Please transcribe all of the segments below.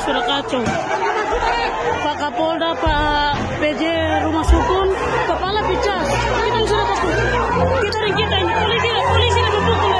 kacau Pak Kapolda, Pak PJ Rumah Sukun, Kepala Picas. Kan kita sudah kacau Kita ring kita ini polisi, polisi lebih pukul.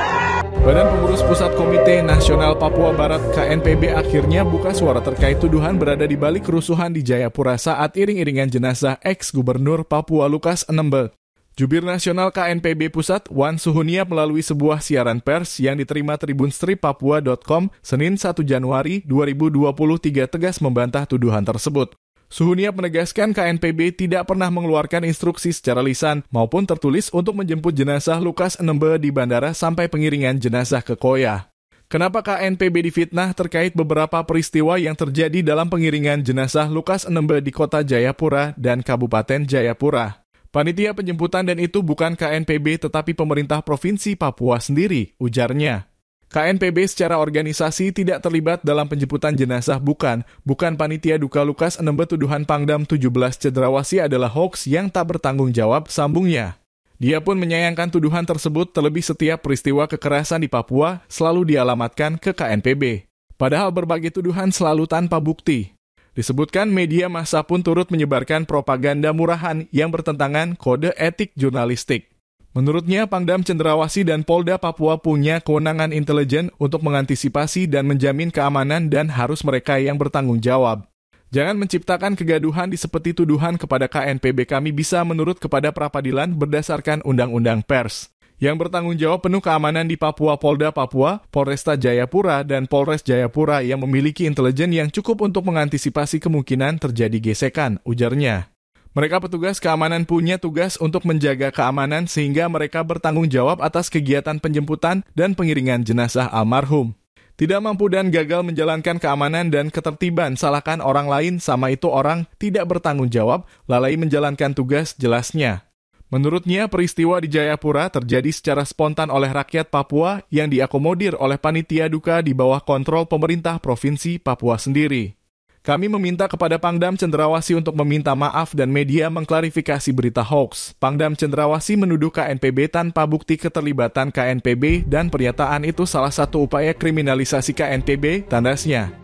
Badan Pengurus Pusat Komite Nasional Papua Barat KNPB akhirnya buka suara terkait tuduhan berada di balik kerusuhan di Jayapura saat iring-iringan jenazah ex-gubernur Papua Lukas Enembe. Jubir Nasional KNPB Pusat, Wan Suhunia melalui sebuah siaran pers yang diterima Tribun Strip Papua.com Senin 1 Januari 2023 tegas membantah tuduhan tersebut. Suhunia menegaskan KNPB tidak pernah mengeluarkan instruksi secara lisan maupun tertulis untuk menjemput jenazah Lukas Enembe di bandara sampai pengiringan jenazah ke Koya. Kenapa KNPB difitnah terkait beberapa peristiwa yang terjadi dalam pengiringan jenazah Lukas Enembe di kota Jayapura dan Kabupaten Jayapura? Panitia penjemputan dan itu bukan KNPB tetapi pemerintah Provinsi Papua sendiri, ujarnya. KNPB secara organisasi tidak terlibat dalam penjemputan jenazah bukan, bukan panitia duka Lukas 6 tuduhan Pangdam 17 Cedrawasi adalah hoax yang tak bertanggung jawab sambungnya. Dia pun menyayangkan tuduhan tersebut terlebih setiap peristiwa kekerasan di Papua selalu dialamatkan ke KNPB. Padahal berbagai tuduhan selalu tanpa bukti. Disebutkan media massa pun turut menyebarkan propaganda murahan yang bertentangan kode etik jurnalistik. Menurutnya, Pangdam Cenderawasih dan Polda Papua punya kewenangan intelijen untuk mengantisipasi dan menjamin keamanan dan harus mereka yang bertanggung jawab. Jangan menciptakan kegaduhan di seperti tuduhan kepada KNPB kami bisa menurut kepada pra peradilan berdasarkan Undang-Undang Pers yang bertanggung jawab penuh keamanan di Papua Polda Papua, Polresta Jayapura, dan Polres Jayapura yang memiliki intelijen yang cukup untuk mengantisipasi kemungkinan terjadi gesekan, ujarnya. Mereka petugas keamanan punya tugas untuk menjaga keamanan sehingga mereka bertanggung jawab atas kegiatan penjemputan dan pengiringan jenazah almarhum. Tidak mampu dan gagal menjalankan keamanan dan ketertiban, salahkan orang lain, sama itu orang tidak bertanggung jawab, lalai menjalankan tugas jelasnya. Menurutnya, peristiwa di Jayapura terjadi secara spontan oleh rakyat Papua yang diakomodir oleh panitia duka di bawah kontrol pemerintah Provinsi Papua sendiri. Kami meminta kepada Pangdam Cendrawasi untuk meminta maaf dan media mengklarifikasi berita hoax. Pangdam Cendrawasi menuduh KNPB tanpa bukti keterlibatan KNPB dan pernyataan itu salah satu upaya kriminalisasi KNPB, tandasnya.